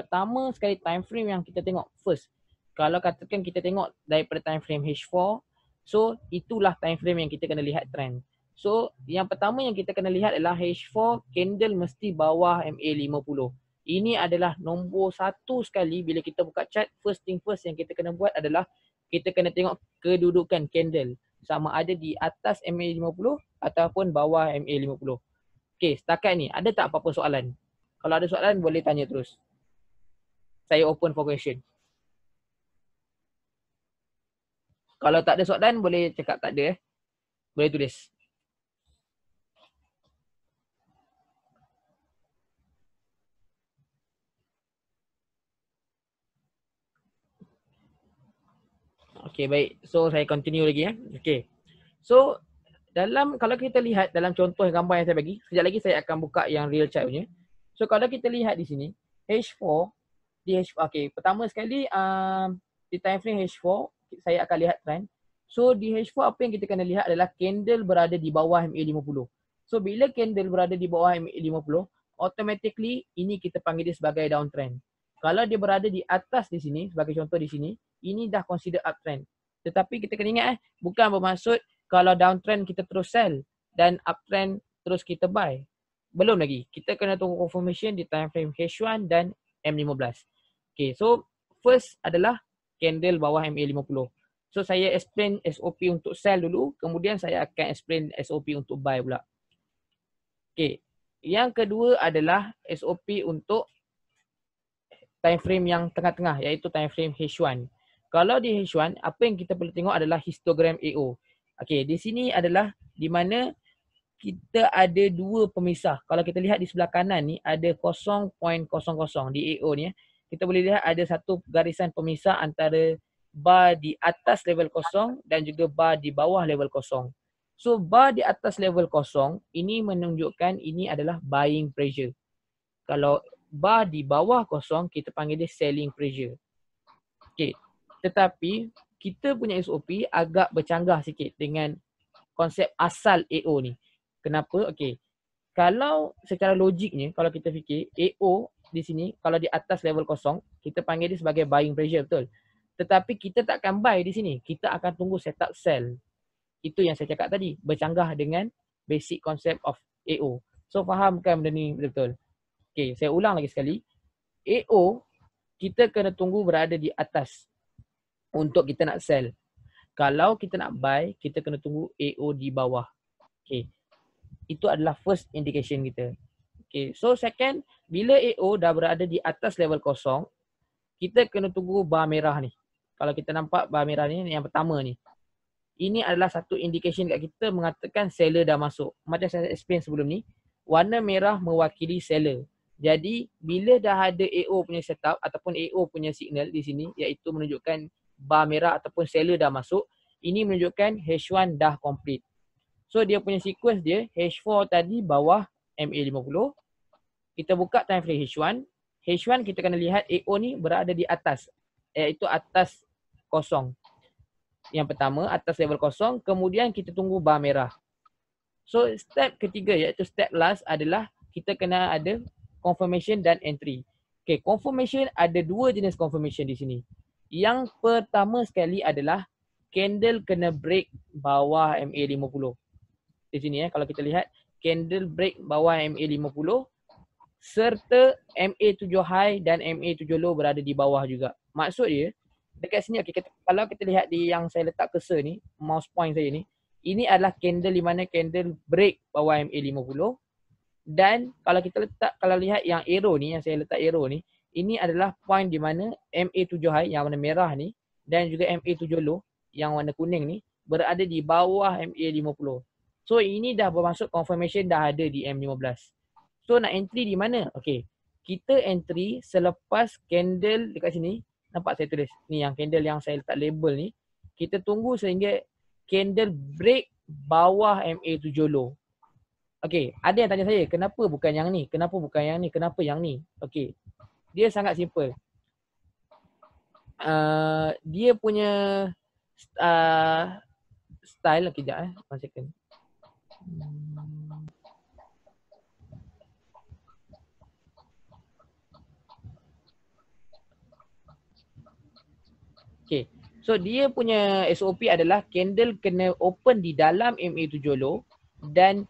pertama sekali time frame yang kita tengok first kalau katakan kita tengok daripada time frame H4 so itulah time frame yang kita kena lihat trend so yang pertama yang kita kena lihat adalah H4 candle mesti bawah MA50 ini adalah nombor satu sekali bila kita buka chart first thing first yang kita kena buat adalah kita kena tengok kedudukan candle sama ada di atas MA50 ataupun bawah MA50 Okay setakat ni ada tak apa-apa soalan? Kalau ada soalan boleh tanya terus saya open for question. Kalau tak ada soalan boleh cakap tak ada eh. Boleh tulis. Okay baik. So saya continue lagi eh. Okay. So dalam kalau kita lihat dalam contoh yang gambar yang saya bagi. Sekejap lagi saya akan buka yang real chart punya. So kalau kita lihat di sini. H4 di H4. Okay, pertama sekali um, di time frame H4, saya akan lihat trend. So di H4 apa yang kita kena lihat adalah candle berada di bawah MA50. So bila candle berada di bawah MA50, automatically ini kita panggil dia sebagai downtrend. Kalau dia berada di atas di sini, sebagai contoh di sini, ini dah consider uptrend. Tetapi kita kena ingat eh, bukan bermaksud kalau downtrend kita terus sell dan uptrend terus kita buy. Belum lagi. Kita kena tunggu confirmation di time frame H1 dan M15. Okay, so first adalah candle bawah MA50. So saya explain SOP untuk sell dulu, kemudian saya akan explain SOP untuk buy pula. Okay, yang kedua adalah SOP untuk time frame yang tengah-tengah iaitu time frame H1. Kalau di H1, apa yang kita perlu tengok adalah histogram AO. Okay, di sini adalah di mana kita ada dua pemisah. Kalau kita lihat di sebelah kanan ni ada 0.00 di AO ni. Ya. Kita boleh lihat ada satu garisan pemisah antara bar di atas level kosong dan juga bar di bawah level kosong. So bar di atas level kosong ini menunjukkan ini adalah buying pressure. Kalau bar di bawah kosong kita panggil dia selling pressure. Okay. Tetapi kita punya SOP agak bercanggah sikit dengan konsep asal AO ni. Kenapa? Okay. Kalau secara logiknya, kalau kita fikir AO di sini, kalau di atas level kosong, kita panggil dia sebagai buying pressure betul. Tetapi kita takkan buy di sini. Kita akan tunggu setup sell. Itu yang saya cakap tadi. Bercanggah dengan basic concept of AO. So fahamkan benda ni betul-betul. Okay, saya ulang lagi sekali. AO, kita kena tunggu berada di atas untuk kita nak sell. Kalau kita nak buy, kita kena tunggu AO di bawah. Okay itu adalah first indication kita. Okay, so second, bila AO dah berada di atas level kosong, kita kena tunggu bar merah ni. Kalau kita nampak bar merah ni, yang pertama ni. Ini adalah satu indication kat kita mengatakan seller dah masuk. Macam saya explain sebelum ni, warna merah mewakili seller. Jadi, bila dah ada AO punya setup ataupun AO punya signal di sini, iaitu menunjukkan bar merah ataupun seller dah masuk, ini menunjukkan H1 dah complete. So dia punya sequence dia H4 tadi bawah MA50 Kita buka time frame H1 H1 kita kena lihat AO ni berada di atas Iaitu atas kosong Yang pertama atas level kosong Kemudian kita tunggu bar merah So step ketiga iaitu step last adalah Kita kena ada confirmation dan entry Okay confirmation ada dua jenis confirmation di sini Yang pertama sekali adalah Candle kena break bawah MA50 di sini ya. Kalau kita lihat candle break bawah MA 50 serta MA 7 high dan MA 7 low berada di bawah juga. Maksud dia dekat sini okey kalau kita lihat di yang saya letak cursor ni mouse point saya ni ini adalah candle di mana candle break bawah MA 50 dan kalau kita letak kalau lihat yang arrow ni yang saya letak arrow ni ini adalah point di mana MA 7 high yang warna merah ni dan juga MA 7 low yang warna kuning ni berada di bawah MA 50. So ini dah bermaksud confirmation dah ada di M15. So nak entry di mana? Okay. Kita entry selepas candle dekat sini. Nampak saya tulis? Ni yang candle yang saya letak label ni. Kita tunggu sehingga candle break bawah MA7 low. Okay. Ada yang tanya saya kenapa bukan yang ni? Kenapa bukan yang ni? Kenapa yang ni? Okay. Dia sangat simple. Uh, dia punya uh, style. Okay, sekejap eh. One second. Okay. So dia punya SOP adalah candle kena open di dalam MA7 low dan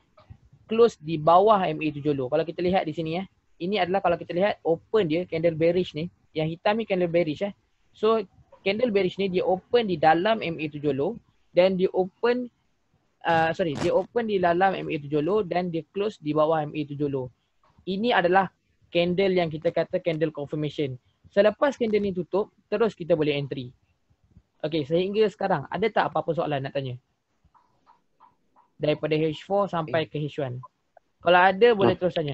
close di bawah MA7 low. Kalau kita lihat di sini ya. Ini adalah kalau kita lihat open dia candle bearish ni. Yang hitam ni candle bearish eh. So candle bearish ni dia open di dalam MA7 low dan dia open Uh, sorry, dia open di dalam MA70 dan dia close di bawah MA70. Ini adalah candle yang kita kata candle confirmation. Selepas candle ni tutup, terus kita boleh entry. Okay, sehingga sekarang, ada tak apa-apa soalan nak tanya? Daripada H4 sampai ke H1. Kalau ada, boleh terus tanya.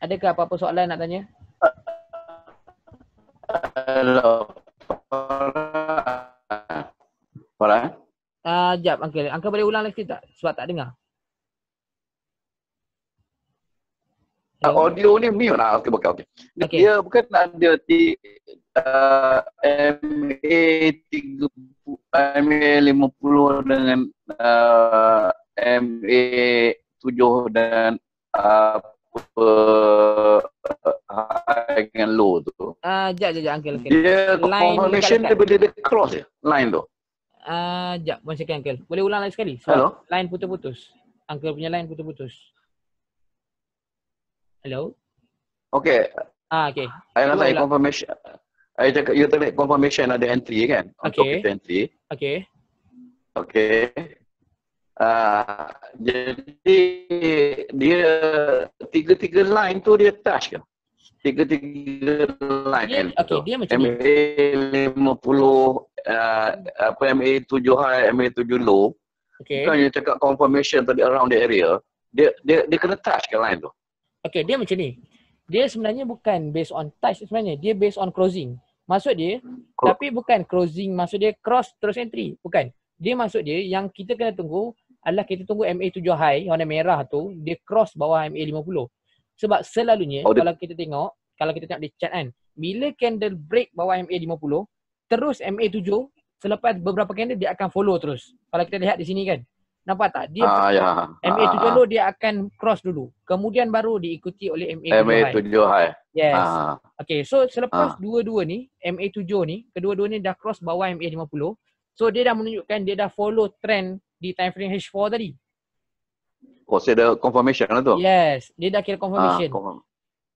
Adakah apa-apa soalan nak tanya? kalau para para Uh, eh? ah, jap Uncle. Uncle boleh ulang lagi tak? Sebab tak dengar. audio ni mio lah. Okey, okey, okey. okay. dia bukan nak ada t uh, MA 30 MA 50 dengan uh, MA 7 dan ah, apa high dengan low tu. Ah, uh, jap jap jap uncle. Okay. Dia confirmation dia berada dekat cross je line tu. Ah, uh, jap one second uncle. Boleh ulang lagi sekali? So, Hello. Line putus-putus. Angkel punya line putus-putus. Hello. Okay. Ah, uh, okay. I nak tanya confirmation. I cakap you tanya confirmation ada entry kan? Okay. Untuk entry. Okay. Okay. Ah, jadi dia tiga-tiga line tu dia touch ke? Tiga-tiga line dia, okay, Dia macam MA lima puluh, ah, apa MA tujuh high, MA tujuh low. Okay. Kan yang cakap confirmation tadi around the area, dia dia dia kena touch ke line tu. Okay, dia macam ni. Dia sebenarnya bukan based on touch sebenarnya. Dia based on closing. Maksud dia, Co- tapi bukan closing. Maksud dia cross terus entry. Bukan. Dia maksud dia yang kita kena tunggu adalah kita tunggu MA7 high, warna merah tu, dia cross bawah MA50. Sebab selalunya oh, kalau kita tengok, kalau kita tengok di chat kan, bila candle break bawah MA50, terus MA7 selepas beberapa candle dia akan follow terus. Kalau kita lihat di sini kan. Nampak tak? Dia ah, ya. MA7 ah. low ah, ah. dia akan cross dulu. Kemudian baru diikuti oleh MA7 high. MA7 high. Yes. Ah. Okay. So selepas ah. dua-dua ni, MA7 ni, kedua-dua ni dah cross bawah MA50. So dia dah menunjukkan dia dah follow trend di time frame H4 tadi. Oh, saya dah confirmation lah tu? Yes, dia dah kira confirmation. Ah, confirm.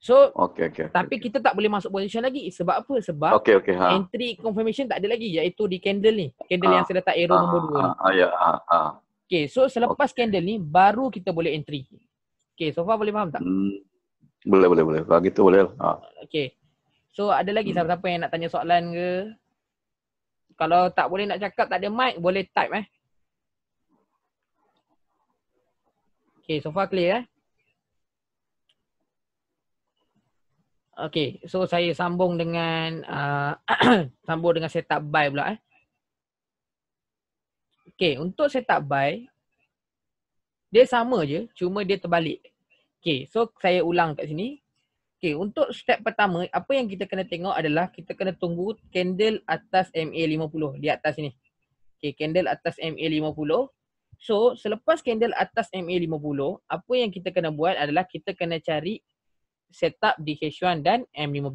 So, okay, okay, tapi okay. kita tak boleh masuk position lagi. Sebab apa? Sebab okay, okay, ha. entry confirmation tak ada lagi iaitu di candle ni. Candle ha. yang saya letak arrow ha. nombor 2 ah, ha. ni. Ha. Ya. ah, ah. Okay, so selepas okay. candle ni baru kita boleh entry. Okay, so far boleh faham tak? Hmm. Boleh, boleh, boleh. Kalau gitu boleh. Ha. Okay. So, ada lagi hmm. siapa-siapa yang nak tanya soalan ke? Kalau tak boleh nak cakap, tak ada mic, boleh type eh. Okay, so far clear eh? Okay, so saya sambung dengan uh, sambung dengan setup buy pula eh. Okay, untuk setup buy dia sama je, cuma dia terbalik. Okay, so saya ulang kat sini. Okay, untuk step pertama, apa yang kita kena tengok adalah kita kena tunggu candle atas MA50 di atas sini. Okay, candle atas MA50. So, selepas candle atas MA50, apa yang kita kena buat adalah kita kena cari setup di H1 dan M15.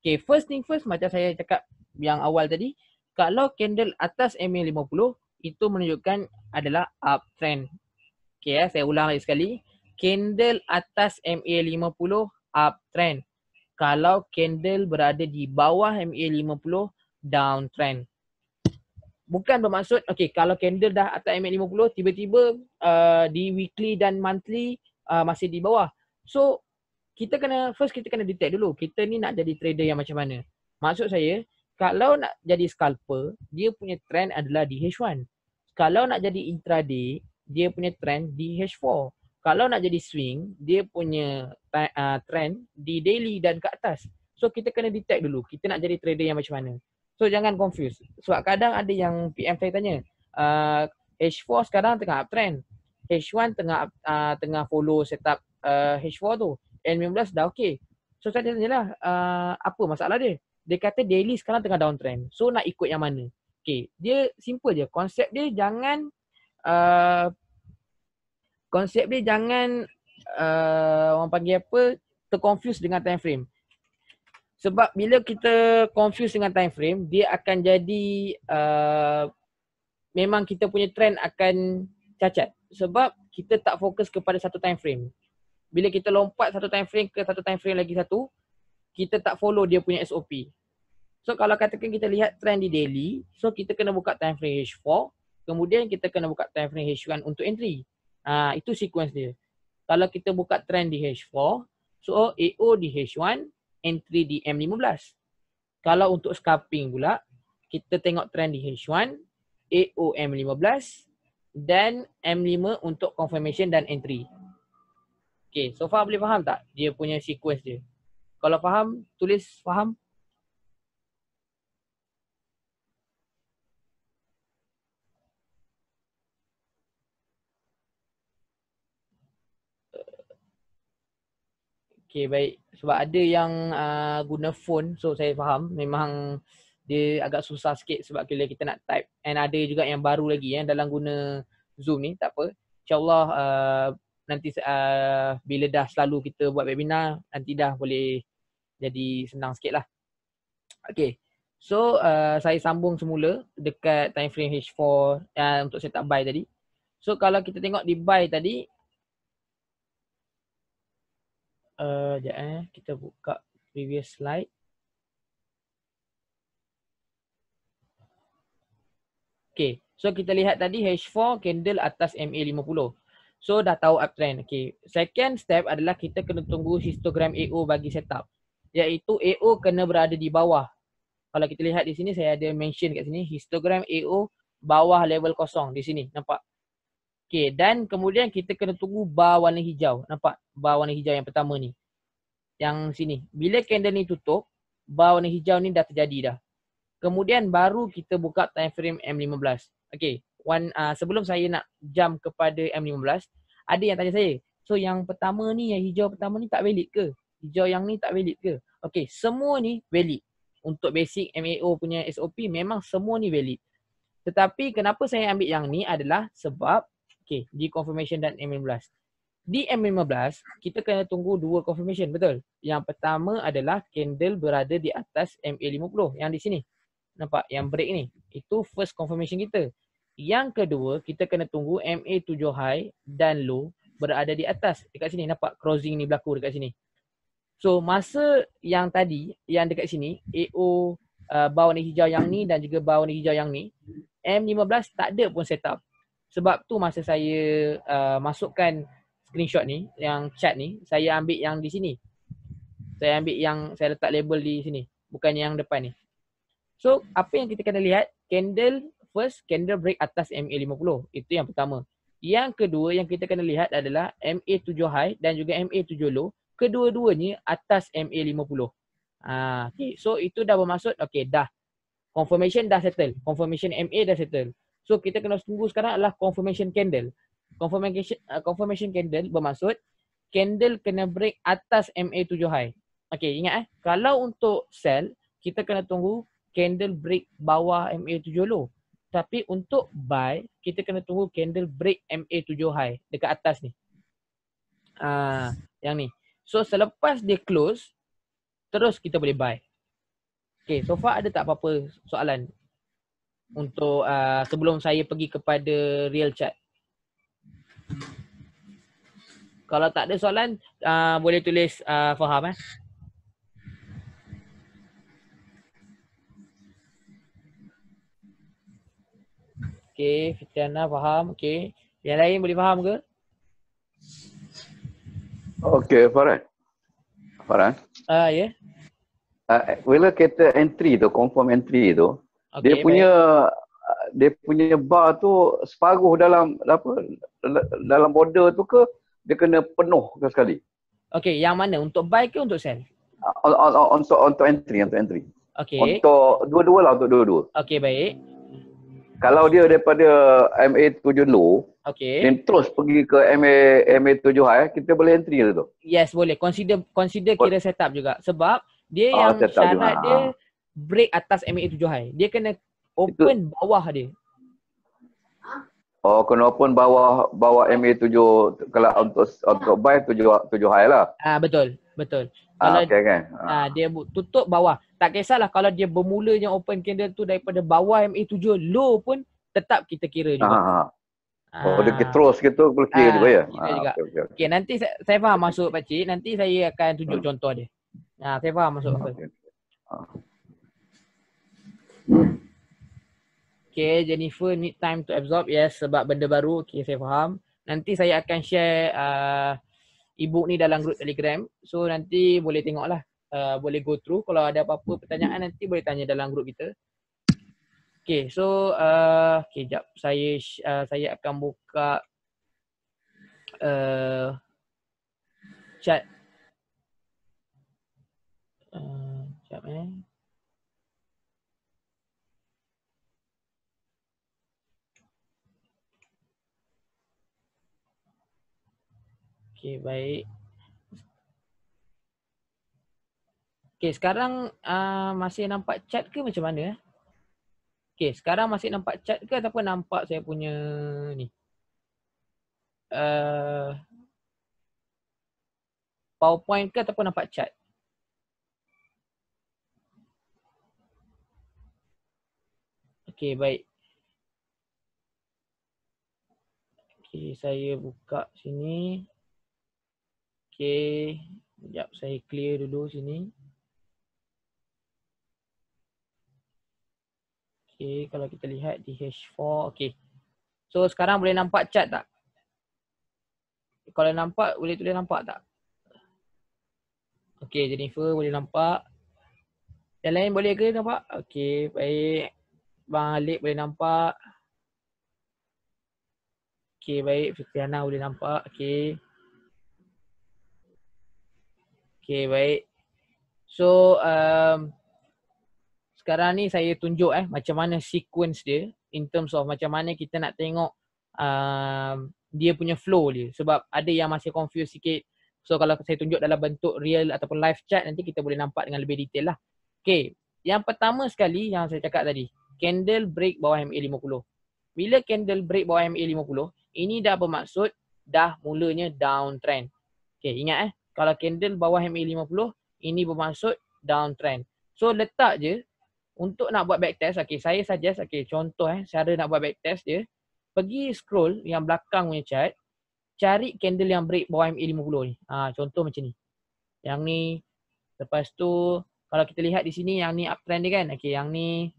Okay, first thing first macam saya cakap yang awal tadi, kalau candle atas MA50 itu menunjukkan adalah uptrend. Okay, ya, saya ulang lagi sekali. Candle atas MA50 uptrend. Kalau candle berada di bawah MA50 downtrend bukan bermaksud okay, kalau candle dah atas MA50 tiba-tiba uh, di weekly dan monthly uh, masih di bawah. So kita kena first kita kena detect dulu kita ni nak jadi trader yang macam mana. Maksud saya kalau nak jadi scalper dia punya trend adalah di H1. Kalau nak jadi intraday dia punya trend di H4. Kalau nak jadi swing dia punya uh, trend di daily dan ke atas. So kita kena detect dulu kita nak jadi trader yang macam mana. So jangan confuse. Sebab kadang ada yang PM saya tanya, uh, ah, H4 sekarang tengah uptrend. H1 tengah uh, tengah follow setup uh, ah, H4 tu. N15 dah okay. So saya tanya lah, uh, apa masalah dia? Dia kata daily sekarang tengah downtrend. So nak ikut yang mana? Okay, dia simple je. Konsep dia jangan uh, konsep dia jangan uh, orang panggil apa terconfuse dengan time frame. Sebab bila kita confuse dengan time frame, dia akan jadi uh, memang kita punya trend akan cacat. Sebab kita tak fokus kepada satu time frame. Bila kita lompat satu time frame ke satu time frame lagi satu, kita tak follow dia punya SOP. So kalau katakan kita lihat trend di daily, so kita kena buka time frame H4, kemudian kita kena buka time frame H1 untuk entry. Ha, itu sequence dia. Kalau kita buka trend di H4, so AO di H1, entry di M15. Kalau untuk scalping pula, kita tengok trend di H1, AO M15 dan M5 untuk confirmation dan entry. Okay, so far boleh faham tak dia punya sequence dia? Kalau faham, tulis faham. Okay, baik sebab ada yang uh, guna phone so saya faham memang dia agak susah sikit sebab bila kita nak type and ada juga yang baru lagi yang eh, dalam guna Zoom ni tak apa insyaallah uh, nanti uh, bila dah selalu kita buat webinar nanti dah boleh jadi senang sikit lah Okay so uh, saya sambung semula dekat time frame H4 uh, untuk setup buy tadi so kalau kita tengok di buy tadi sekejap eh, eh. Kita buka previous slide. Okay. So kita lihat tadi H4 candle atas MA50. So dah tahu uptrend. Okay. Second step adalah kita kena tunggu histogram AO bagi setup. Iaitu AO kena berada di bawah. Kalau kita lihat di sini saya ada mention kat sini histogram AO bawah level kosong di sini. Nampak? Okey dan kemudian kita kena tunggu bar warna hijau. Nampak bar warna hijau yang pertama ni. Yang sini. Bila candle ni tutup, bar warna hijau ni dah terjadi dah. Kemudian baru kita buka time frame M15. Okey, uh, sebelum saya nak jump kepada M15, ada yang tanya saya, so yang pertama ni yang hijau pertama ni tak valid ke? Hijau yang ni tak valid ke? Okey, semua ni valid. Untuk basic MAO punya SOP memang semua ni valid. Tetapi kenapa saya ambil yang ni adalah sebab Okay, di confirmation dan M15. Di M15, kita kena tunggu dua confirmation, betul? Yang pertama adalah candle berada di atas MA50, yang di sini. Nampak? Yang break ni. Itu first confirmation kita. Yang kedua, kita kena tunggu MA7 high dan low berada di atas. Dekat sini, nampak? Crossing ni berlaku dekat sini. So, masa yang tadi, yang dekat sini, AO uh, bawah ni hijau yang ni dan juga bawah ni hijau yang ni, M15 tak ada pun setup. Sebab tu masa saya uh, masukkan screenshot ni, yang chat ni, saya ambil yang di sini. Saya ambil yang saya letak label di sini, bukan yang depan ni. So, apa yang kita kena lihat, candle first, candle break atas MA50. Itu yang pertama. Yang kedua yang kita kena lihat adalah MA7 high dan juga MA7 low. Kedua-duanya atas MA50. Ah, okay. So, itu dah bermaksud, okay, dah. Confirmation dah settle. Confirmation MA dah settle. So kita kena tunggu sekarang adalah confirmation candle. Confirmation uh, confirmation candle bermaksud candle kena break atas MA 7 high. Okay, ingat eh. Kalau untuk sell, kita kena tunggu candle break bawah MA 7 low. Tapi untuk buy, kita kena tunggu candle break MA 7 high dekat atas ni. Ah, uh, yang ni. So selepas dia close, terus kita boleh buy. Okay, so far ada tak apa-apa soalan untuk uh, sebelum saya pergi kepada real chat. Kalau tak ada soalan, uh, boleh tulis uh, faham eh. Okay, Fitriana faham. Okay. Yang lain boleh faham ke? Okay, Farhan. Farhan. Ah, uh, ya. Yeah. Uh, eh, bila kereta entry tu, confirm entry tu, Okay, dia punya baik. Uh, dia punya bar tu separuh dalam apa dalam border tu ke dia kena penuh ke sekali. Okey, yang mana untuk buy ke untuk sell? On, uh, on, on, on, untuk entry, untuk entry. Okey. Untuk dua-dua lah untuk dua-dua. Okey, baik. Kalau dia daripada MA7 low, okay. Dan terus pergi ke MA MA7 high, eh, kita boleh entry dia tu. Yes, boleh. Consider consider kira setup juga sebab dia oh, yang syarat juga. dia ah break atas MA7 high. Dia kena open itu. bawah dia. Oh, kena open bawah bawah MA7 kalau untuk untuk buy 7 7 high lah. Ah betul, betul. Ah, kalau ah, okay, kan. Ah dia tutup bawah. Tak kisahlah kalau dia bermula yang open candle tu daripada bawah MA7 low pun tetap kita kira juga. Ah. ah, ah. Oh, ah. dia terus gitu boleh kira ah, juga ya. Kira ah, juga. Okay, okay, okay. okay, nanti saya, saya faham masuk pak cik, nanti saya akan tunjuk hmm. contoh dia. Ah, saya faham masuk. hmm, apa. Okay. Ah. Okay, Jennifer need time to absorb. Yes, sebab benda baru. Okay, saya faham. Nanti saya akan share uh, e-book ni dalam group Telegram. So, nanti boleh tengoklah. Uh, boleh go through. Kalau ada apa-apa pertanyaan, nanti boleh tanya dalam group kita. Okay, so uh, okay, jap. Saya uh, saya akan buka uh, chat. Uh, jap eh. Okey, baik. Okey, sekarang uh, masih nampak chat ke macam mana? Eh? Okey, sekarang masih nampak chat ke ataupun nampak saya punya ni? Uh, PowerPoint ke ataupun nampak chat? Okey, baik. Okay saya buka sini. Okay. Sekejap saya clear dulu sini. Okay. Kalau kita lihat di H4. Okay. So sekarang boleh nampak chat tak? Kalau nampak boleh tulis nampak tak? Okay Jennifer boleh nampak. Yang lain boleh ke nampak? Okay baik. Bang Alik boleh nampak. Okay baik. Fikriana boleh nampak. Okay. Okay baik. So, um, sekarang ni saya tunjuk eh macam mana sequence dia in terms of macam mana kita nak tengok um, dia punya flow dia. Sebab ada yang masih confused sikit. So, kalau saya tunjuk dalam bentuk real ataupun live chat nanti kita boleh nampak dengan lebih detail lah. Okay, yang pertama sekali yang saya cakap tadi. Candle break bawah MA50. Bila candle break bawah MA50, ini dah bermaksud dah mulanya downtrend. Okay, ingat eh kalau candle bawah MA50 ini bermaksud downtrend. So letak je untuk nak buat backtest. Okay saya suggest okay contoh eh cara nak buat backtest je, Pergi scroll yang belakang punya chart. Cari candle yang break bawah MA50 ni. Ha, contoh macam ni. Yang ni lepas tu kalau kita lihat di sini yang ni uptrend dia kan. Okay yang ni.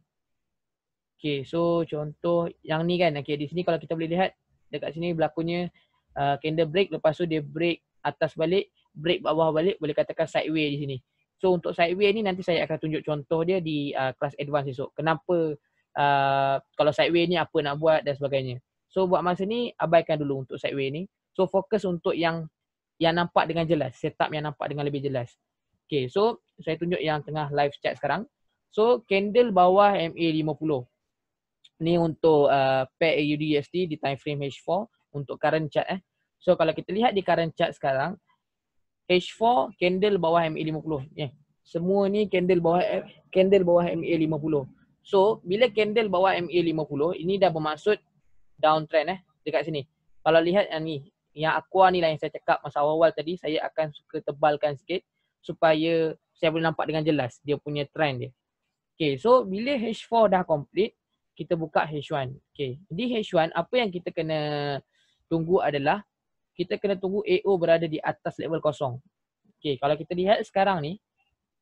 Okay so contoh yang ni kan. Okay di sini kalau kita boleh lihat dekat sini berlakunya uh, candle break lepas tu dia break atas balik break bawah balik boleh katakan sideways di sini. So untuk sideways ni nanti saya akan tunjuk contoh dia di uh, kelas advance esok. Kenapa uh, kalau sideways ni apa nak buat dan sebagainya. So buat masa ni abaikan dulu untuk sideways ni. So fokus untuk yang yang nampak dengan jelas, setup yang nampak dengan lebih jelas. Okay, so saya tunjuk yang tengah live chat sekarang. So candle bawah MA50. Ni untuk uh, pair AUD di time frame H4 untuk current chart eh. So kalau kita lihat di current chart sekarang, H4 candle bawah MA50 yeah. Semua ni candle bawah candle bawah MA50 So bila candle bawah MA50 ini dah bermaksud downtrend eh dekat sini Kalau lihat yang ni yang aqua ni lah yang saya cakap masa awal-awal tadi saya akan suka tebalkan sikit Supaya saya boleh nampak dengan jelas dia punya trend dia Okay so bila H4 dah complete kita buka H1 Okay di H1 apa yang kita kena tunggu adalah kita kena tunggu AO berada di atas level kosong. Okey, kalau kita lihat sekarang ni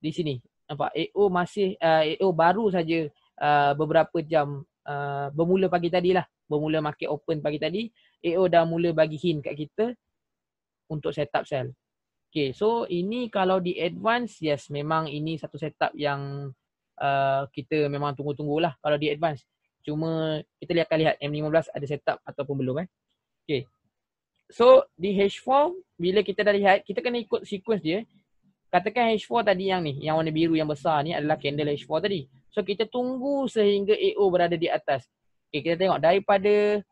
di sini nampak AO masih uh, AO baru saja uh, beberapa jam uh, bermula pagi tadi lah, bermula market open pagi tadi, AO dah mula bagi hint kat kita untuk set up sell. Okey, so ini kalau di advance yes memang ini satu set up yang uh, kita memang tunggu-tunggulah kalau di advance. Cuma kita akan lihat M15 ada set up ataupun belum eh. Okey. So di H4 bila kita dah lihat kita kena ikut sequence dia Katakan H4 tadi yang ni yang warna biru yang besar ni adalah candle H4 tadi So kita tunggu sehingga AO berada di atas okay, Kita tengok daripada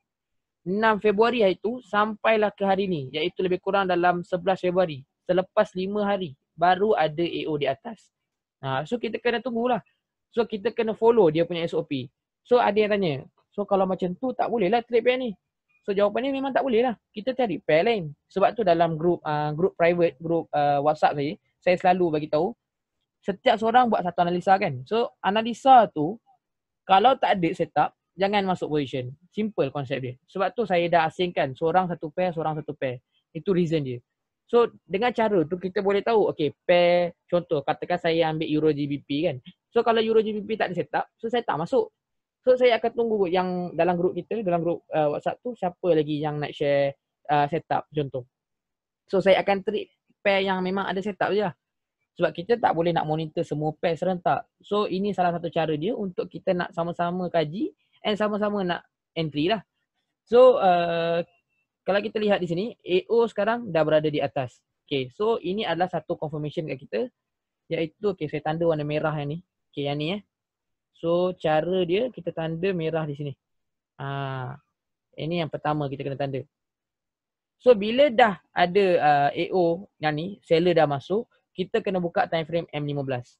6 Februari hari tu sampailah ke hari ni iaitu lebih kurang dalam 11 Februari Selepas 5 hari baru ada AO di atas ha, So kita kena tunggulah So kita kena follow dia punya SOP So ada yang tanya So kalau macam tu tak boleh lah trade bear ni So jawapan jawapannya memang tak boleh lah. Kita cari pair lain. Sebab tu dalam group uh, group private, group uh, WhatsApp saya, saya selalu bagi tahu setiap seorang buat satu analisa kan. So analisa tu kalau tak ada setup, jangan masuk position. Simple konsep dia. Sebab tu saya dah asingkan seorang satu pair, seorang satu pair. Itu reason dia. So dengan cara tu kita boleh tahu okay pair contoh katakan saya ambil Euro GBP kan. So kalau Euro GBP tak ada setup, so saya tak masuk. So saya akan tunggu yang dalam grup kita, dalam grup uh, WhatsApp tu siapa lagi yang nak share uh, setup contoh. So saya akan treat pair yang memang ada setup je lah. Sebab kita tak boleh nak monitor semua pair serentak. So ini salah satu cara dia untuk kita nak sama-sama kaji and sama-sama nak entry lah. So uh, kalau kita lihat di sini, AO sekarang dah berada di atas. Okay, so ini adalah satu confirmation kat kita. Iaitu, okay, saya tanda warna merah yang ni. Okay, yang ni eh. So cara dia kita tanda merah di sini. Ha, ini yang pertama kita kena tanda. So bila dah ada uh, ha, AO yang ni, seller dah masuk, kita kena buka time frame M15.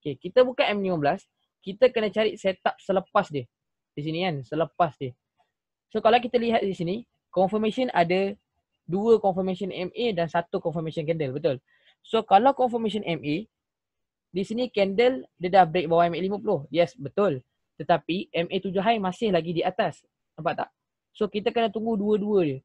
Okay, kita buka M15, kita kena cari setup selepas dia. Di sini kan, selepas dia. So kalau kita lihat di sini, confirmation ada dua confirmation MA dan satu confirmation candle, betul? So kalau confirmation MA, di sini candle dia dah break bawah MA50. Yes, betul. Tetapi MA7 high masih lagi di atas. Nampak tak? So kita kena tunggu dua-dua dia.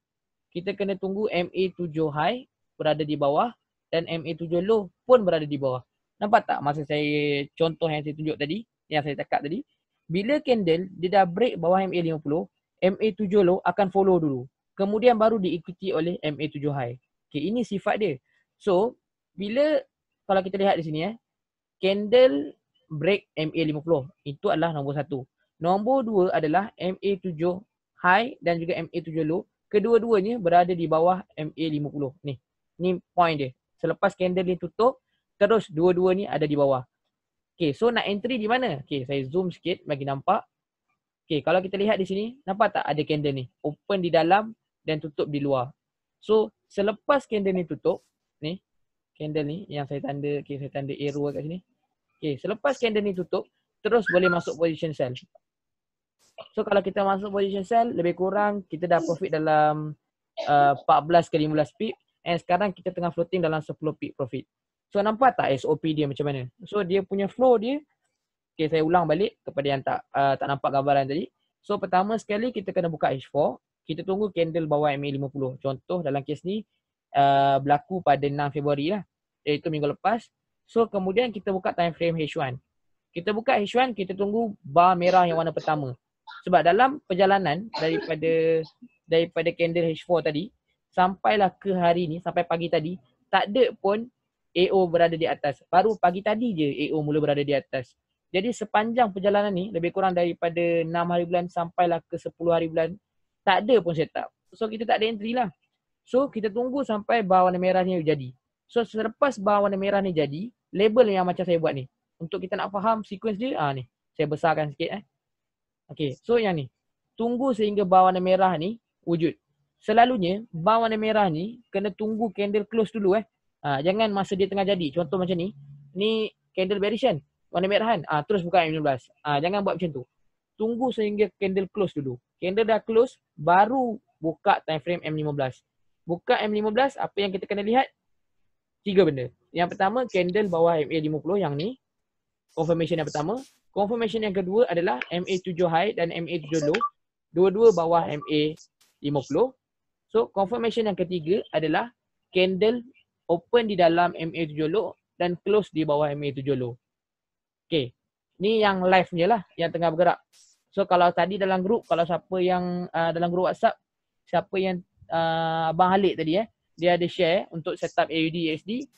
Kita kena tunggu MA7 high berada di bawah dan MA7 low pun berada di bawah. Nampak tak masa saya contoh yang saya tunjuk tadi, yang saya cakap tadi. Bila candle dia dah break bawah MA50, MA7 low akan follow dulu. Kemudian baru diikuti oleh MA7 high. Okay, ini sifat dia. So, bila kalau kita lihat di sini eh, candle break MA50. Itu adalah nombor satu. Nombor dua adalah MA7 high dan juga MA7 low. Kedua-duanya berada di bawah MA50. Ni. Ni point dia. Selepas candle ni tutup, terus dua-dua ni ada di bawah. Okay, so nak entry di mana? Okay, saya zoom sikit bagi nampak. Okay, kalau kita lihat di sini, nampak tak ada candle ni? Open di dalam dan tutup di luar. So, selepas candle ni tutup, ni, candle ni yang saya tanda, okay, saya tanda arrow kat sini. Okay, selepas candle ni tutup, terus boleh masuk position sell. So kalau kita masuk position sell, lebih kurang kita dah profit dalam uh, 14 ke 15 pip and sekarang kita tengah floating dalam 10 pip profit. So nampak tak SOP dia macam mana? So dia punya flow dia, okay saya ulang balik kepada yang tak uh, tak nampak gambaran tadi. So pertama sekali kita kena buka H4, kita tunggu candle bawah MA50. Contoh dalam kes ni uh, berlaku pada 6 Februari lah iaitu minggu lepas So kemudian kita buka time frame H1. Kita buka H1, kita tunggu bar merah yang warna pertama. Sebab dalam perjalanan daripada daripada candle H4 tadi sampailah ke hari ni sampai pagi tadi tak ada pun AO berada di atas. Baru pagi tadi je AO mula berada di atas. Jadi sepanjang perjalanan ni lebih kurang daripada 6 hari bulan sampailah ke 10 hari bulan tak ada pun setup. So kita tak ada entry lah. So kita tunggu sampai bawah warna merah ni jadi. So selepas bawah warna merah ni jadi, label yang macam saya buat ni. Untuk kita nak faham sequence dia, ah ni. Saya besarkan sikit eh. Okay, so yang ni. Tunggu sehingga bawah warna merah ni wujud. Selalunya, bawah warna merah ni kena tunggu candle close dulu eh. Ha, jangan masa dia tengah jadi. Contoh macam ni. Ni candle bearish kan? Warna merah kan? Ha, terus buka M15. Ha, ah, jangan buat macam tu. Tunggu sehingga candle close dulu. Candle dah close, baru buka time frame M15. Buka M15, apa yang kita kena lihat? tiga benda. Yang pertama candle bawah MA 50 yang ni confirmation yang pertama. Confirmation yang kedua adalah MA 7 high dan MA 7 low. Dua-dua bawah MA 50. So confirmation yang ketiga adalah candle open di dalam MA 7 low dan close di bawah MA 7 low. Okay. Ni yang live ni lah yang tengah bergerak. So kalau tadi dalam grup, kalau siapa yang uh, dalam grup WhatsApp, siapa yang uh, Abang Halik tadi eh, dia ada share untuk setup AUD USD.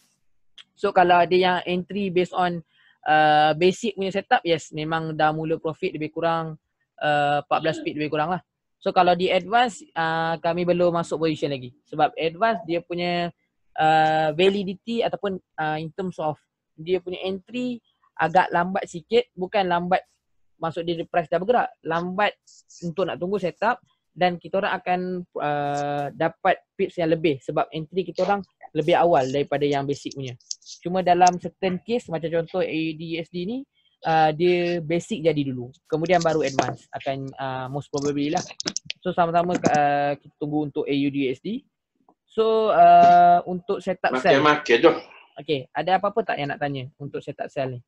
So kalau ada yang entry based on uh, basic punya set up yes memang dah mula profit lebih kurang uh, 14 pip lebih kurang lah. So kalau di advance uh, kami belum masuk position lagi sebab advance dia punya uh, validity ataupun uh, in terms of dia punya entry agak lambat sikit bukan lambat masuk dia price dah bergerak lambat untuk nak tunggu setup dan kita orang akan uh, dapat fits yang lebih sebab entry kita orang lebih awal daripada yang basic punya. Cuma dalam certain case macam contoh AUDSD ni uh, dia basic jadi dulu. Kemudian baru advance akan uh, most probably lah. So sama-sama uh, kita tunggu untuk AUDSD. So uh, untuk setup sel. Makin-makin tu. Okay, ada apa-apa tak yang nak tanya untuk setup sel ni?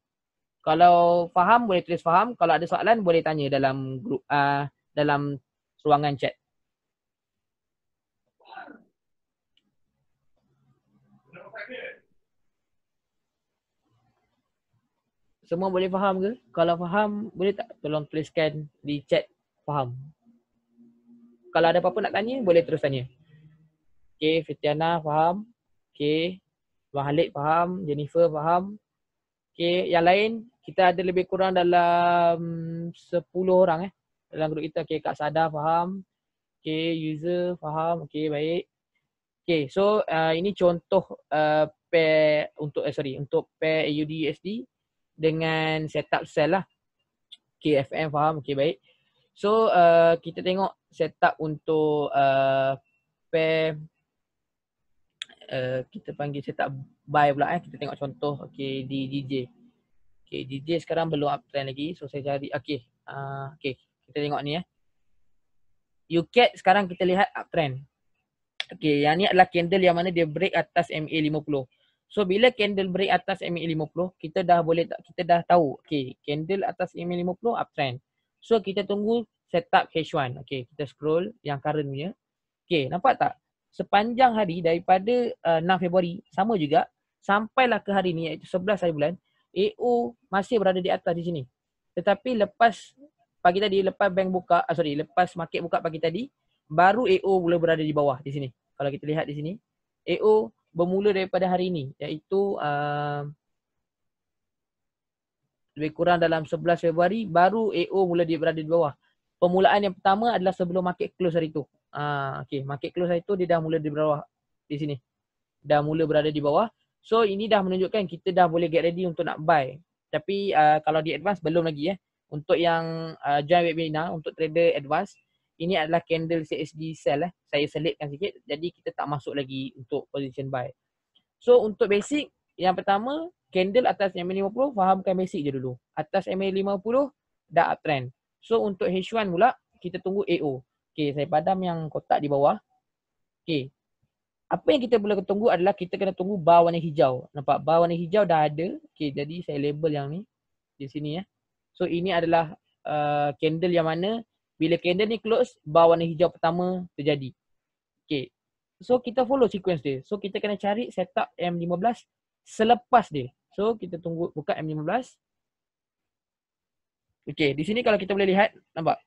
Kalau faham boleh terus faham. Kalau ada soalan boleh tanya dalam group uh, dalam ruangan chat. Semua boleh faham ke? Kalau faham, boleh tak tolong tuliskan di chat faham. Kalau ada apa-apa nak tanya, boleh terus tanya. Okay, Fitiana faham. Okay, Mahalik faham. Jennifer faham. Okay, yang lain kita ada lebih kurang dalam 10 orang eh dalam grup kita. Okay, Kak Sada faham. Okay, user faham. Okay, baik. Okay, so uh, ini contoh uh, pair untuk, uh, sorry, untuk pair AUD-USD dengan setup cell lah. Okay, FM faham. Okay, baik. So, uh, kita tengok setup untuk uh, pair Uh, kita panggil setup buy pula eh kita tengok contoh Okay di DJ. Okey DJ sekarang belum uptrend lagi so saya cari Okay. uh, okey kita tengok ni eh. You get sekarang kita lihat uptrend. Okay, yang ni adalah candle yang mana dia break atas MA50. So bila candle break atas MA50, kita dah boleh kita dah tahu. Okay, candle atas MA50 uptrend. So kita tunggu setup H1. Okay, kita scroll yang current punya. Okay, nampak tak? Sepanjang hari daripada uh, 6 Februari, sama juga. Sampailah ke hari ni iaitu 11 hari bulan. AO masih berada di atas di sini. Tetapi lepas pagi tadi lepas bank buka, uh, sorry, lepas market buka pagi tadi, baru AO boleh berada di bawah di sini. Kalau kita lihat di sini, AO bermula daripada hari ini iaitu uh, lebih kurang dalam 11 Februari baru AO mula dia berada di bawah. Permulaan yang pertama adalah sebelum market close hari tu. Ah okey, market close hari tu dia dah mula di bawah di sini. Dah mula berada di bawah. So ini dah menunjukkan kita dah boleh get ready untuk nak buy. Tapi uh, kalau di advance belum lagi eh untuk yang uh, join webinar untuk trader advance ini adalah candle CSG sell eh. Saya selitkan sikit jadi kita tak masuk lagi untuk position buy. So untuk basic yang pertama candle atas MA50 fahamkan basic je dulu. Atas MA50 dah uptrend. So untuk H1 pula kita tunggu AO. Okay saya padam yang kotak di bawah. Okay. Apa yang kita boleh tunggu adalah kita kena tunggu bar warna hijau. Nampak bar warna hijau dah ada. Okay jadi saya label yang ni. Di sini ya. Eh. So ini adalah uh, candle yang mana bila candle ni close, bar warna hijau pertama terjadi. Okay. So kita follow sequence dia. So kita kena cari setup M15 selepas dia. So kita tunggu buka M15. Okay, di sini kalau kita boleh lihat, nampak?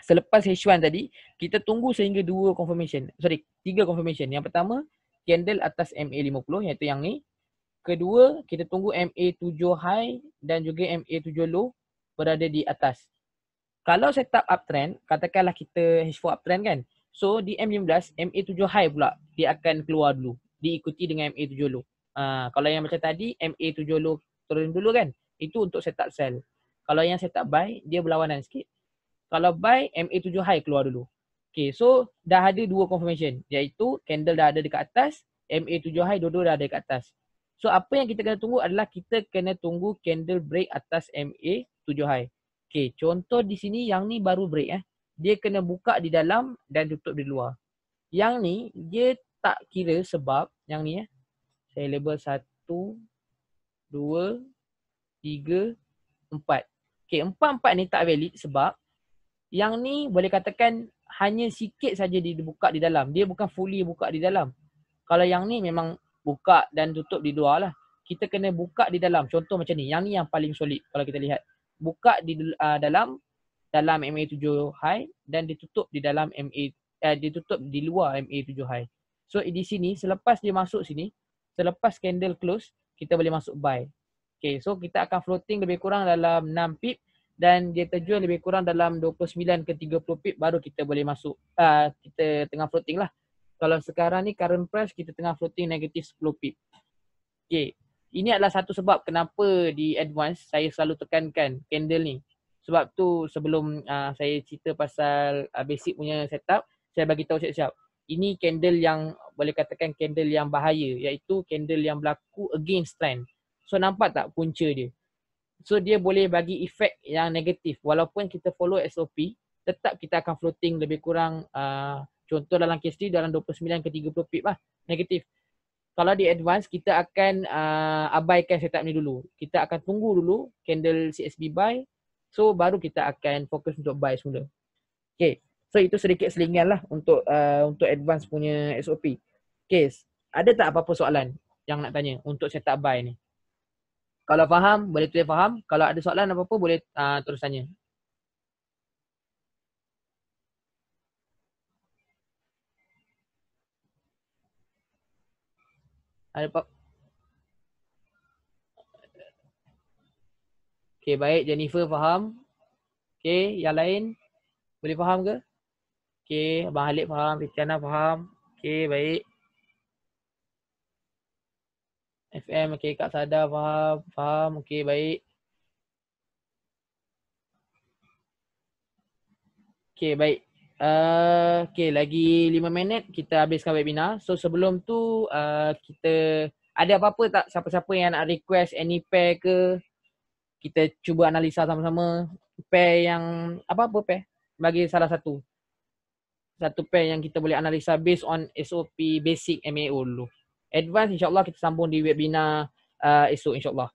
Selepas H1 tadi, kita tunggu sehingga dua confirmation. Sorry, tiga confirmation. Yang pertama, candle atas MA50, iaitu yang ni. Kedua, kita tunggu MA7 high dan juga MA7 low berada di atas. Kalau setup uptrend, katakanlah kita H4 uptrend kan. So di M15, MA7 high pula dia akan keluar dulu. Diikuti dengan MA7 low. Ha, kalau yang macam tadi, MA7 low turun dulu kan. Itu untuk setup sell. Kalau yang setup buy, dia berlawanan sikit. Kalau buy, MA7 high keluar dulu. Okay, so dah ada dua confirmation. Iaitu candle dah ada dekat atas, MA7 high dua-dua dah ada dekat atas. So apa yang kita kena tunggu adalah kita kena tunggu candle break atas MA 7 high. Okay, contoh di sini yang ni baru break eh. Dia kena buka di dalam dan tutup di luar. Yang ni dia tak kira sebab yang ni eh. Saya label 1, 2, 3, 4. Okay, empat-empat ni tak valid sebab yang ni boleh katakan hanya sikit saja dia buka di dalam. Dia bukan fully buka di dalam. Kalau yang ni memang buka dan tutup di luar lah. Kita kena buka di dalam. Contoh macam ni. Yang ni yang paling solid kalau kita lihat. Buka di uh, dalam dalam MA7 high dan ditutup di dalam MA eh ditutup di luar MA7 high. So di sini selepas dia masuk sini, selepas candle close, kita boleh masuk buy. Okay, so kita akan floating lebih kurang dalam 6 pip dan dia terjual lebih kurang dalam 29 ke 30 pip baru kita boleh masuk. Uh, kita tengah floating lah kalau sekarang ni current price kita tengah floating negatif 10 pip. Okay. Ini adalah satu sebab kenapa di advance saya selalu tekankan candle ni. Sebab tu sebelum uh, saya cerita pasal uh, basic punya setup, saya bagi tahu siap-siap. Ini candle yang boleh katakan candle yang bahaya iaitu candle yang berlaku against trend. So nampak tak punca dia? So dia boleh bagi efek yang negatif walaupun kita follow SOP tetap kita akan floating lebih kurang uh, Contoh dalam case ni dalam 29 ke 30 pip lah negatif. Kalau di advance kita akan uh, abaikan setup ni dulu. Kita akan tunggu dulu candle CSB buy. So baru kita akan fokus untuk buy semula. Okay. So itu sedikit selingan lah untuk uh, untuk advance punya SOP. Okay. Ada tak apa-apa soalan yang nak tanya untuk setup buy ni? Kalau faham boleh tulis faham. Kalau ada soalan apa-apa boleh uh, terus tanya. Alpa. Okay, baik Jennifer faham. Okay, yang lain boleh faham ke? Okay, Abang Halik faham, Fitiana faham. Okay, baik. FM, okay, Kak Sada faham, faham. Okay, baik. Okay, baik. Uh, eh, okay, lagi lima minit kita habiskan webinar. So sebelum tu uh, kita ada apa-apa tak siapa-siapa yang nak request any pair ke? Kita cuba analisa sama-sama pair yang apa-apa pair bagi salah satu. Satu pair yang kita boleh analisa based on SOP basic MAO dulu. Advance insyaAllah kita sambung di webinar uh, esok insyaAllah.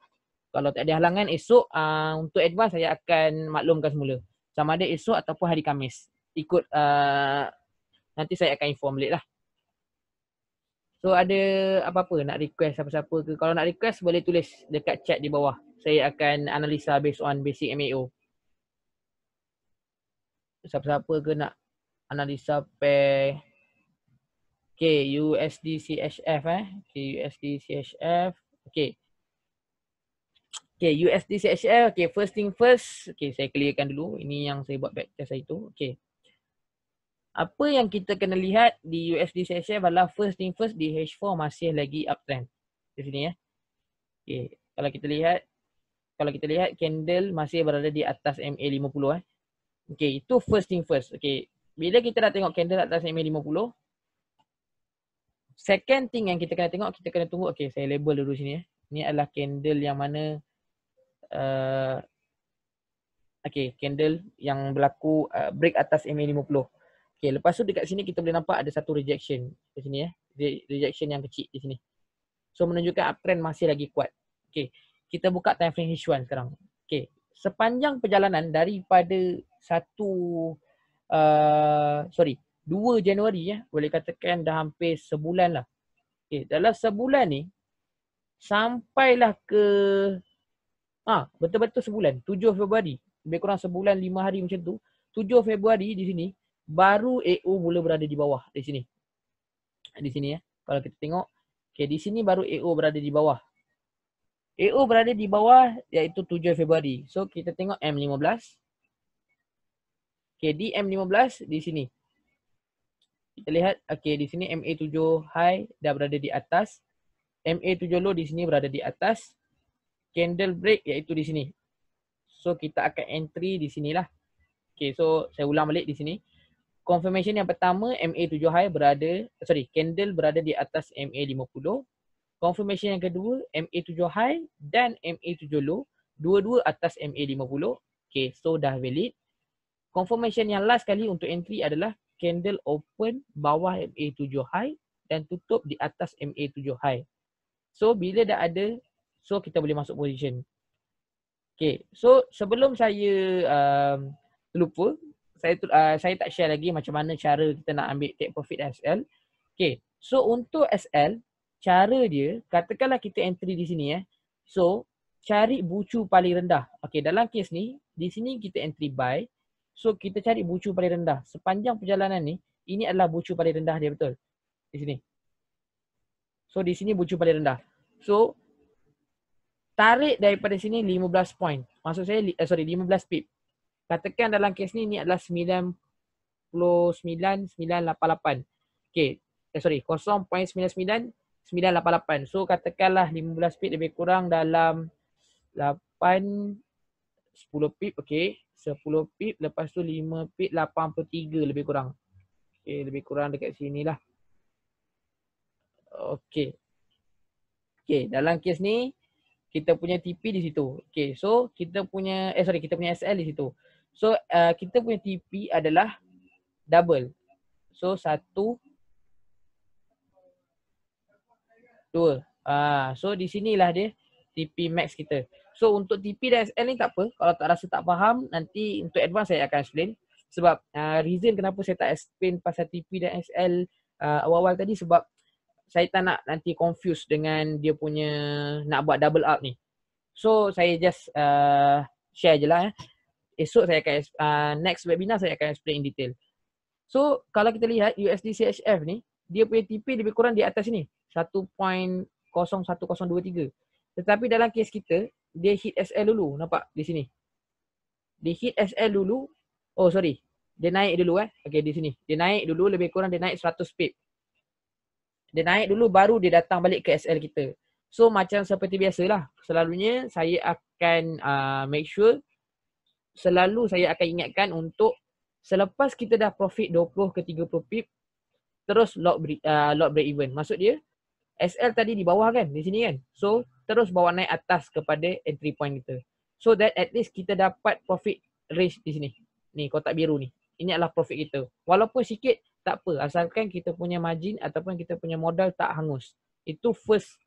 Kalau tak ada halangan esok uh, untuk advance saya akan maklumkan semula. Sama ada esok ataupun hari Kamis ikut uh, nanti saya akan inform late lah. So ada apa-apa nak request siapa-siapa ke? Kalau nak request boleh tulis dekat chat di bawah. Saya akan analisa based on basic MAO. Siapa-siapa ke nak analisa pair Okay, USDCHF eh. Okay, USDCHF. Okay. Okay, USDCHF. Okay, first thing first. Okay, saya clearkan dulu. Ini yang saya buat backtest saya tu. Okay apa yang kita kena lihat di USD session adalah first thing first di H4 masih lagi uptrend. Di sini ya. Okay. Kalau kita lihat, kalau kita lihat candle masih berada di atas MA50 eh. Okay, itu first thing first. Okay, bila kita dah tengok candle atas MA50, second thing yang kita kena tengok, kita kena tunggu. Okay, saya label dulu sini ya. Eh. Ini adalah candle yang mana uh, eh, Okay, candle yang berlaku uh, break atas MA50. Okay, lepas tu dekat sini kita boleh nampak ada satu rejection di sini ya. rejection yang kecil di sini. So menunjukkan uptrend masih lagi kuat. Okay, kita buka time frame H1 sekarang. Okay, sepanjang perjalanan daripada satu, uh, sorry, 2 Januari ya, boleh katakan dah hampir sebulan lah. Okay, dalam sebulan ni, sampailah ke, ah betul-betul sebulan, 7 Februari. Lebih kurang sebulan, lima hari macam tu. 7 Februari di sini, baru AU mula berada di bawah di sini. Di sini ya. Kalau kita tengok, okey di sini baru AU berada di bawah. AU berada di bawah iaitu 7 Februari. So kita tengok M15. Okey di M15 di sini. Kita lihat okey di sini MA7 high dah berada di atas. MA7 low di sini berada di atas. Candle break iaitu di sini. So kita akan entry di sinilah. Okey so saya ulang balik di sini confirmation yang pertama MA 7 high berada sorry candle berada di atas MA 50 confirmation yang kedua MA 7 high dan MA 7 low dua-dua atas MA 50 Okay, so dah valid confirmation yang last kali untuk entry adalah candle open bawah MA 7 high dan tutup di atas MA 7 high so bila dah ada so kita boleh masuk position Okay, so sebelum saya um, terlupa saya uh, saya tak share lagi macam mana cara kita nak ambil take profit SL. Okay. So untuk SL, cara dia katakanlah kita entry di sini eh. So cari bucu paling rendah. Okay dalam kes ni, di sini kita entry buy. So kita cari bucu paling rendah. Sepanjang perjalanan ni, ini adalah bucu paling rendah dia betul. Di sini. So di sini bucu paling rendah. So tarik daripada sini 15 point. Maksud saya, eh, sorry 15 pip katakan dalam kes ni ni adalah 99.988 Okay, eh, sorry 0.99.988 So katakanlah 15 pip lebih kurang dalam 8 10 pip, okay 10 pip, lepas tu 5 pip 83 lebih kurang Okay, lebih kurang dekat sini lah Okay Okay, dalam kes ni kita punya TP di situ. Okay, so kita punya, eh sorry, kita punya SL di situ. So uh, kita punya TP adalah double. So satu, dua. Ah, uh, so di sinilah dia TP max kita. So untuk TP dan SL ni tak apa. Kalau tak rasa tak faham, nanti untuk advance saya akan explain. Sebab uh, reason kenapa saya tak explain pasal TP dan SL uh, ah, awal-awal tadi sebab saya tak nak nanti confuse dengan dia punya nak buat double up ni. So saya just uh, share je lah. Eh esok eh, saya akan uh, next webinar saya akan explain in detail. So kalau kita lihat USD CHF ni dia punya TP lebih kurang di atas ni 1.01023. Tetapi dalam kes kita dia hit SL dulu nampak di sini. Dia hit SL dulu. Oh sorry. Dia naik dulu eh. Okey di sini. Dia naik dulu lebih kurang dia naik 100 pip. Dia naik dulu baru dia datang balik ke SL kita. So macam seperti biasalah. Selalunya saya akan uh, make sure selalu saya akan ingatkan untuk selepas kita dah profit 20 ke 30 pip terus lock break, uh, break even. Maksud dia SL tadi di bawah kan di sini kan. So terus bawa naik atas kepada entry point kita. So that at least kita dapat profit range di sini. Ni kotak biru ni. Ini adalah profit kita. Walaupun sikit tak apa asalkan kita punya margin ataupun kita punya modal tak hangus. Itu first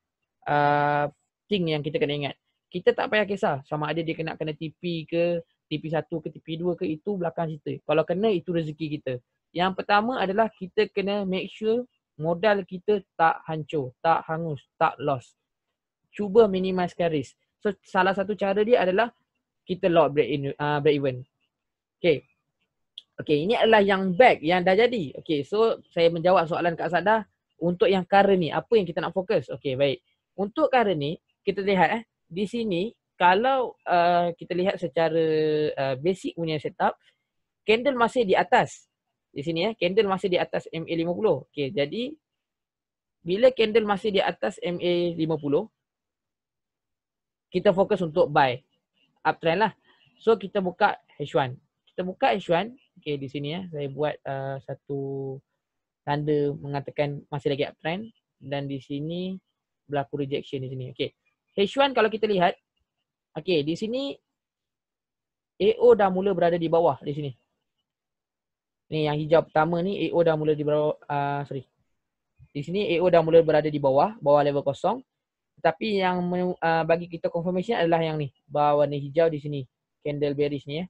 uh, thing yang kita kena ingat. Kita tak payah kisah sama ada dia kena kena TP ke tp satu ke tp dua ke itu belakang cerita. Kalau kena itu rezeki kita. Yang pertama adalah kita kena make sure modal kita tak hancur, tak hangus, tak loss. Cuba minimize risk. So salah satu cara dia adalah kita lock break in uh, break even. Okay. Okay, ini adalah yang back yang dah jadi. Okay, so saya menjawab soalan Kak Sada untuk yang current ni, apa yang kita nak fokus? Okay, baik. Untuk current ni, kita lihat eh, di sini kalau uh, kita lihat secara uh, basic punya setup candle masih di atas di sini ya candle masih di atas MA50 okey jadi bila candle masih di atas MA50 kita fokus untuk buy uptrend lah so kita buka H1 kita buka H1 okey di sini ya saya buat uh, satu tanda mengatakan masih lagi uptrend dan di sini berlaku rejection di sini okey H1 kalau kita lihat Okey, di sini AO dah mula berada di bawah di sini. Ni yang hijau pertama ni AO dah mula di bawah, uh, sorry. Di sini AO dah mula berada di bawah, bawah level kosong. Tetapi yang uh, bagi kita confirmation adalah yang ni, bawah warna hijau di sini. Candle bearish ni ya.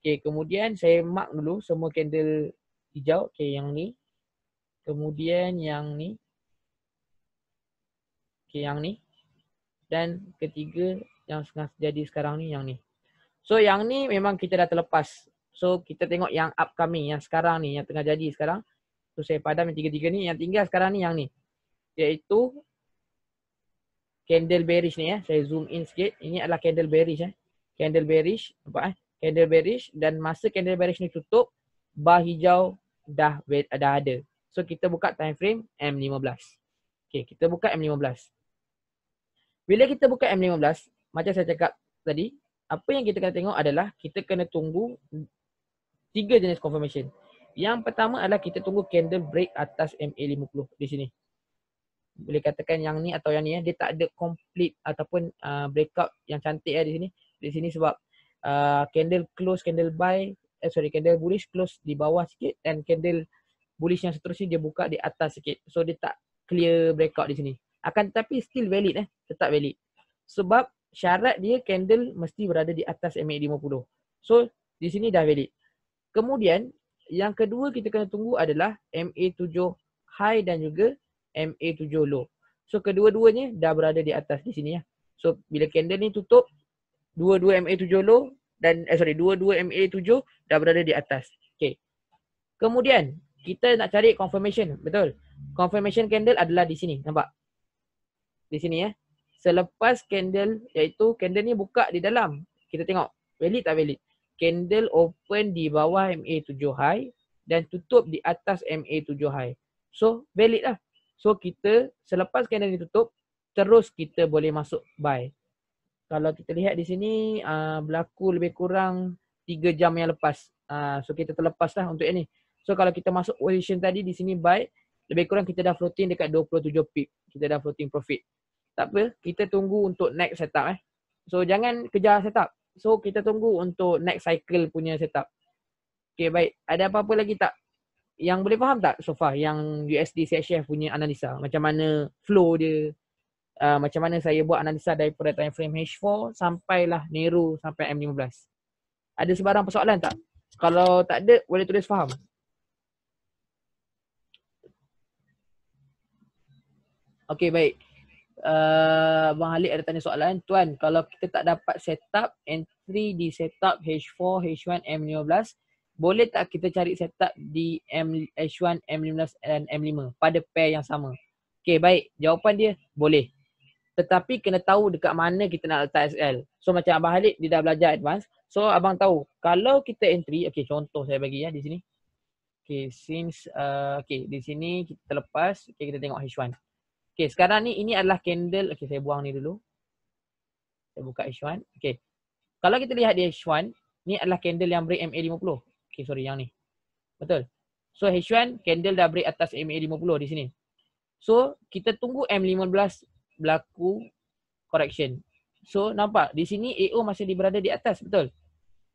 Okey, kemudian saya mark dulu semua candle hijau. Okey, yang ni. Kemudian yang ni. Okey, yang ni. Dan ketiga yang sedang jadi sekarang ni yang ni. So yang ni memang kita dah terlepas. So kita tengok yang upcoming yang sekarang ni yang tengah jadi sekarang. So saya padam yang tiga-tiga ni yang tinggal sekarang ni yang ni. Iaitu candle bearish ni ya. Eh. Saya zoom in sikit. Ini adalah candle bearish eh. Candle bearish apa eh? Candle bearish dan masa candle bearish ni tutup bar hijau dah ada ada. So kita buka time frame M15. Okay, kita buka M15. Bila kita buka M15, macam saya cakap tadi, apa yang kita kena tengok adalah kita kena tunggu tiga jenis confirmation. Yang pertama adalah kita tunggu candle break atas MA50 di sini. Boleh katakan yang ni atau yang ni, eh, dia tak ada complete ataupun uh, breakout yang cantik eh, di sini. Di sini sebab uh, candle close, candle buy, eh, sorry candle bullish close di bawah sikit dan candle bullish yang seterusnya dia buka di atas sikit. So dia tak clear breakout di sini. Akan tetapi still valid eh, tetap valid. Sebab syarat dia candle mesti berada di atas MA 50. So di sini dah valid. Kemudian yang kedua kita kena tunggu adalah MA 7 high dan juga MA 7 low. So kedua-duanya dah berada di atas di sini ya. So bila candle ni tutup dua-dua MA 7 low dan eh sorry dua-dua MA 7 dah berada di atas. Okay. Kemudian kita nak cari confirmation betul. Confirmation candle adalah di sini nampak. Di sini ya. Eh? selepas candle iaitu candle ni buka di dalam. Kita tengok valid tak valid. Candle open di bawah MA 7 high dan tutup di atas MA 7 high. So valid lah. So kita selepas candle ni tutup terus kita boleh masuk buy. Kalau kita lihat di sini uh, berlaku lebih kurang 3 jam yang lepas. Uh, so kita terlepas lah untuk yang ni. So kalau kita masuk position tadi di sini buy lebih kurang kita dah floating dekat 27 pip. Kita dah floating profit tak apa kita tunggu untuk next setup eh so jangan kejar setup so kita tunggu untuk next cycle punya setup Okay, baik ada apa-apa lagi tak yang boleh faham tak so far yang USD CHF punya analisa macam mana flow dia uh, macam mana saya buat analisa daripada time frame H4 sampailah Nero sampai M15 ada sebarang persoalan tak kalau tak ada boleh tulis faham Okay, baik. Eh, Abang Halik ada tanya soalan Tuan, kalau kita tak dapat setup entry di setup H4, H1, M15 Boleh tak kita cari setup di M, H1, M15 dan M5 pada pair yang sama Okay baik, jawapan dia boleh Tetapi kena tahu dekat mana kita nak letak SL So macam Abang Halik dia dah belajar advance So Abang tahu, kalau kita entry, okay contoh saya bagi ya di sini Okay, since, uh, eh, okay di sini kita lepas, okay kita tengok H1 Okay, sekarang ni ini adalah candle. Okay, saya buang ni dulu. Saya buka H1. Okay. Kalau kita lihat di H1, ni adalah candle yang break MA50. Okay, sorry, yang ni. Betul. So, H1, candle dah break atas MA50 di sini. So, kita tunggu M15 berlaku correction. So, nampak? Di sini AO masih berada di atas. Betul.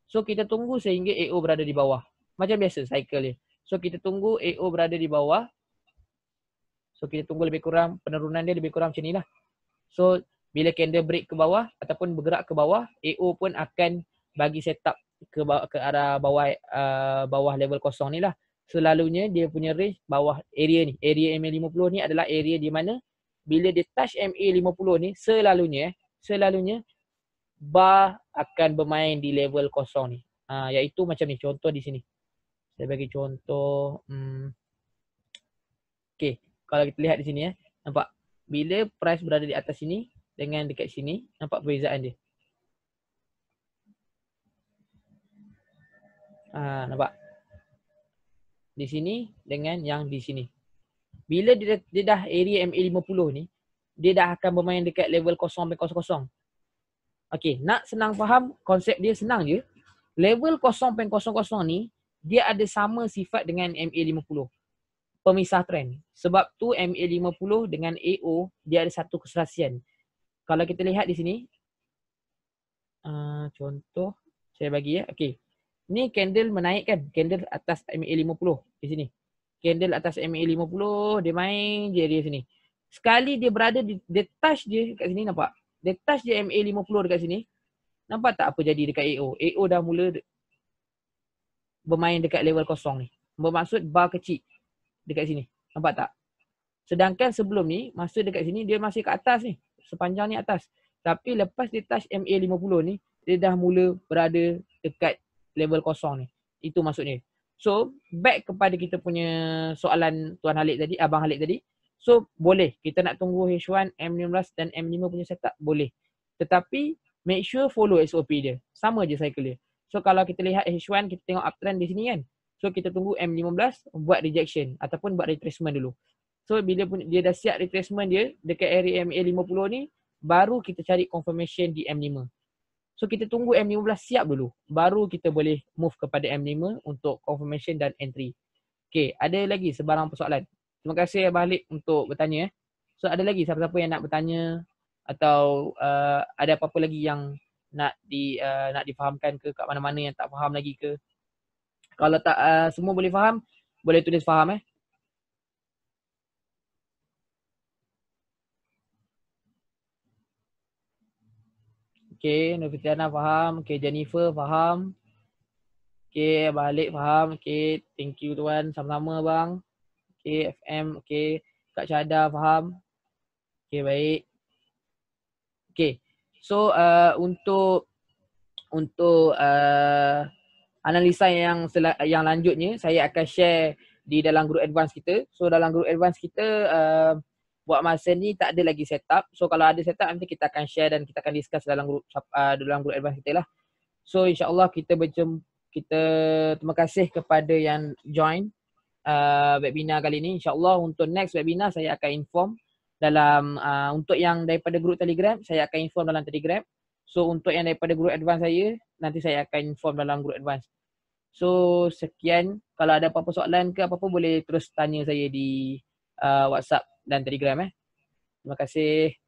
So, kita tunggu sehingga AO berada di bawah. Macam biasa, cycle ni. So, kita tunggu AO berada di bawah. So kita tunggu lebih kurang penurunan dia lebih kurang macam lah. So bila candle break ke bawah ataupun bergerak ke bawah, AO pun akan bagi setup ke bawah, ke arah bawah uh, bawah level kosong ni lah. Selalunya dia punya range bawah area ni. Area MA50 ni adalah area di mana bila dia touch MA50 ni selalunya eh, selalunya bar akan bermain di level kosong ni. Ha, iaitu macam ni contoh di sini. Saya bagi contoh. Hmm. Okay kalau kita lihat di sini ya, nampak bila price berada di atas sini dengan dekat sini, nampak perbezaan dia. Ha, nampak? Di sini dengan yang di sini. Bila dia, dia dah area MA50 ni, dia dah akan bermain dekat level 0-0. Okey, nak senang faham konsep dia senang je. Level 0.00 ni dia ada sama sifat dengan MA50 pemisah trend. Sebab tu MA50 dengan AO dia ada satu keserasian. Kalau kita lihat di sini uh, contoh saya bagi ya. okay. Ni candle menaik kan? candle atas MA50 di sini. Candle atas MA50 dia main je dia sini. Sekali dia berada di dia touch dia dekat sini nampak. Dia touch dia MA50 dekat sini. Nampak tak apa jadi dekat AO? AO dah mula bermain dekat level kosong ni. Bermaksud bar kecil dekat sini. Nampak tak? Sedangkan sebelum ni, masa dekat sini, dia masih ke atas ni. Sepanjang ni atas. Tapi lepas dia touch MA50 ni, dia dah mula berada dekat level kosong ni. Itu maksudnya. So, back kepada kita punya soalan Tuan Halik tadi, Abang Halik tadi. So, boleh. Kita nak tunggu H1, M15 dan M5 punya setup. Boleh. Tetapi, make sure follow SOP dia. Sama je cycle dia. So, kalau kita lihat H1, kita tengok uptrend di sini kan. So kita tunggu M15 buat rejection ataupun buat retracement dulu. So bila pun dia dah siap retracement dia dekat area MA50 ni baru kita cari confirmation di M5. So kita tunggu M15 siap dulu baru kita boleh move kepada M5 untuk confirmation dan entry. Okay ada lagi sebarang persoalan. Terima kasih Abah Halib untuk bertanya. Eh. So ada lagi siapa-siapa yang nak bertanya atau uh, ada apa-apa lagi yang nak di uh, nak difahamkan ke kat mana-mana yang tak faham lagi ke? Kalau tak uh, semua boleh faham, boleh tulis faham eh. Okay, Nufitiana faham. Okay, Jennifer faham. Okay, balik faham. Okay, thank you tuan. Sama-sama bang. Okay, FM. Okay, Kak Chada faham. Okay, baik. Okay, so uh, untuk untuk uh, analisa yang sel- yang lanjutnya saya akan share di dalam group advance kita. So dalam group advance kita uh, buat masa ni tak ada lagi setup. So kalau ada setup nanti kita akan share dan kita akan discuss dalam group uh, dalam group advance kita lah. So insyaallah kita berjem kita terima kasih kepada yang join uh, webinar kali ni. Insyaallah untuk next webinar saya akan inform dalam uh, untuk yang daripada group Telegram saya akan inform dalam Telegram. So untuk yang daripada group advance saya nanti saya akan inform dalam group advance. So sekian kalau ada apa-apa soalan ke apa-apa boleh terus tanya saya di uh, WhatsApp dan Telegram eh. Terima kasih.